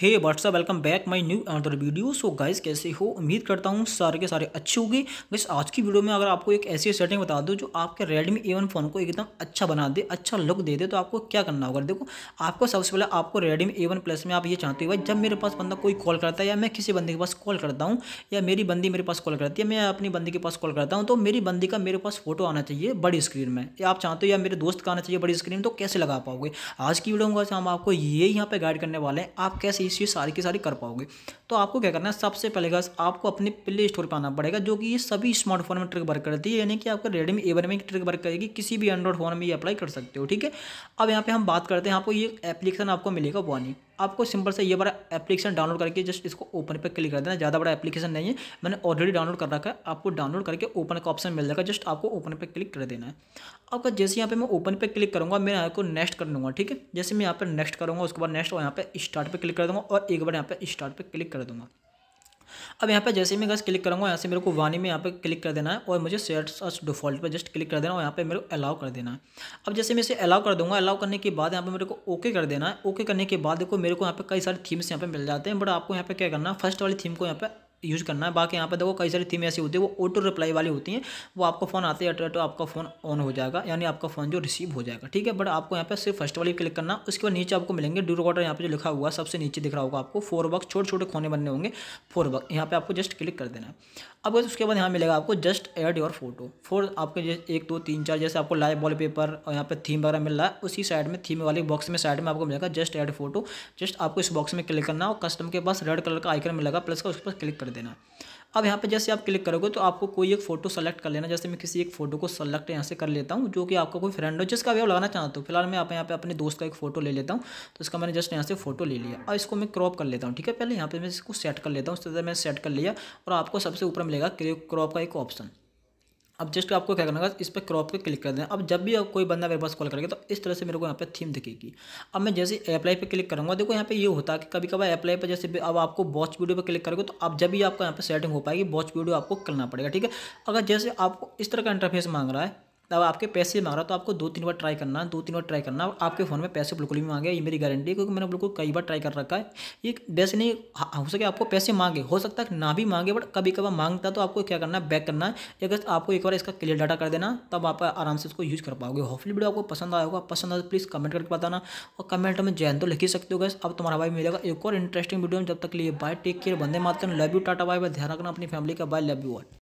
hey what's up welcome back my new another video so guys कैसे हो उम्मीद करता हूँ सारे के सारे अच्छे होंगे गाइस आज की वीडियो में अगर आपको एक ऐसी सेटिंग बता दो जो आपके रेडमी ए फ़ोन को एकदम अच्छा बना दे अच्छा लुक दे दे तो आपको क्या करना होगा देखो आपको सबसे पहले आपको रेडमी ए प्लस में आप ये चाहते हो भाई जब मेरे पास बंदा कोई कॉल करता है या मैं किसी बंदे के पास कॉल करता हूँ या मेरी बंदी मेरे पास कॉल करती है मैं अपनी बंदी के पास कॉल करता हूँ तो मेरी बंदी का मेरे पास फोटो आना चाहिए बड़ी स्क्रीन में या आप चाहते हो या मेरे दोस्त का आना चाहिए बड़ी स्क्रीन तो कैसे लगा पाओगे आज की वीडियो में हम आपको ये यहाँ पर गाइड करने वाले हैं आप कैसे चीज़ सारी की सारी कर पाओगे तो आपको क्या करना है सबसे पहले गैस आपको अपने प्ले स्टोर पर आना पड़ेगा जो कि ये सभी स्मार्टफोन में ट्रिक वर्क करती है यानी कि आपका रेडमी एवन में ट्रिक वर्क करेगी किसी भी एंड्रॉइड फोन में ये अप्लाई कर सकते हो ठीक है अब यहाँ पर हम बात करते हैं आपको ये एप्लीकेशन आपको मिलेगा वानी आपको सिंपल से ये बड़ा एप्लीकेशन डाउनलोड करके जस्ट इसको ओपन पर क्लिक कर देना ज़्यादा बड़ा एप्लीकेशन नहीं है मैंने ऑलरेडी डाउनलोड कर रखा है आपको डाउनलोड करके ओपन का ऑप्शन मिल जाएगा जस्ट आपको ओपन पर क्लिक कर देना है आपका जैसे यहाँ पे मैं ओपन पे क्लिक करूँगा मैं यहाँ को नेक्स्ट कर लूँगा ठीक है जैसे मैं यहाँ पर नेक्स्ट करूँगा उसके बाद नेक्स्ट और यहाँ पर स्टार्ट पर क्लिक कर दूँगा और एक बार यहाँ पर स्टार्ट पर क्लिक कर दूँगा अब यहाँ पे जैसे ही मैं गैस क्लिक करूँगा यहाँ से मेरे को वानी में यहाँ पे क्लिक कर देना है और मुझे सेट सर्च डिफॉल्ट पर जस्ट क्लिक कर देना है और यहाँ पे मेरे को अलाउ कर देना है अब जैसे मैं इसे अलाउ कर दूँगा अलाउ करने के बाद यहाँ पे मेरे को ओके कर देना है ओके करने के बाद देखो मेरे को यहाँ पे कई सारे थीम्स यहाँ पे मिल जाते हैं बट आपको यहाँ पे क्या करना है फर्स्ट वाली थीम को यहाँ पर यूज़ करना है बाकी यहाँ पर देखो कई सारी थीम ऐसी होती है वो ऑटो रिप्लाई वाली होती हैं वो आपको फ़ोन आते ही ऑटो तो आपका फ़ोन ऑन हो जाएगा यानी आपका फ़ोन जो रिसीव हो जाएगा ठीक है बट आपको यहाँ पर सिर्फ फर्स्ट वाली क्लिक करना उसके बाद नीचे आपको मिलेंगे ड्यू रिकॉर्डर यहाँ पर जो लिखा हुआ सबसे नीचे दिख रहा होगा आपको फोर बक्स छोटे छोटे खोने बनने होंगे फोर बक्स यहाँ पर आपको जस्ट क्लिक कर देना है अब उसके बाद यहाँ मिलेगा आपको just add your photo for आपके जैसे एक दो तीन चार जैसे आपको लाइव वॉल पेपर और यहाँ पर थीम वगैरह मिल रहा है उसी साइड में थीम वाले बॉक्स में साइड में आपको मिलेगा जस्ट एड फोटो जस्ट आपको इस बॉक्स में क्लिक करना और कस्टम के पास रेड कलर का आइकन मिलेगा प्लस का उस पर क्लिक करना कर देना अब यहाँ पे जैसे आप क्लिक करोगे तो आपको कोई एक फ़ोटो सेलेक्ट कर लेना जैसे मैं किसी एक फ़ोटो को सेलेक्ट यहाँ से कर लेता हूँ जो कि आपका कोई फ्रेंड हो जिसका भी आप लगाना चाहता हूँ फिलहाल मैं आप यहाँ पे अपने दोस्त का एक फ़ोटो ले लेता हूँ तो इसका मैंने जस्ट यहाँ से फ़ोटो ले लिया और इसको मैं क्रॉप कर लेता हूँ ठीक है पहले यहाँ पर मैं इसको सेट कर लेता हूँ उस तरह सेट कर लिया और आपको सबसे ऊपर मिलेगा क्रॉप का एक ऑप्शन अब जस्ट आपको क्या करना होगा इस पर क्रॉप पे क्लिक कर देना अब जब भी कोई बंदा मेरे पास कॉल करेगा तो इस तरह से मेरे को यहाँ पे थीम दिखेगी अब मैं जैसे अप्लाई पे क्लिक करूँगा देखो यहाँ पे ये होता है कि कभी कभार अप्लाई पे जैसे अब आपको वॉच वीडियो पे क्लिक करोगे तो अब जब भी आपका यहाँ पे सेटिंग हो पाएगी वॉच वीडियो आपको करना पड़ेगा ठीक है अगर जैसे आपको इस तरह का इंटरफेस मांग रहा है अब आपके पैसे मांग रहा तो आपको दो तीन बार ट्राई करना दो तीन बार ट्राई करना और आपके फ़ोन में पैसे बिल्कुल भी मांगे ये मेरी गारंटी है क्योंकि मैंने बिल्कुल कई बार ट्राई कर रखा है ये वैसे नहीं हाँ, हो सके आपको पैसे मांगे हो सकता है ना भी मांगे बट कभी कभार मांगता तो आपको क्या करना है बैक करना है या अगर आपको एक बार इसका क्लियर डाटा कर देना तब आप आराम से इसको यूज़ कर पाओगे होपली वीडियो आपको पसंद आया होगा पसंद आए तो प्लीज़ कमेंट करके बताना और कमेंट में जैन तो लिख ही सकते हो गैस अब तुम्हारा भाई मिलेगा एक और इंटरेस्टिंग वीडियो में जब तक लिए बाय टेक केयर बंदे मात्र love you tata bye bye ध्यान रखना अपनी फैमिली का बाय लव यू वॉट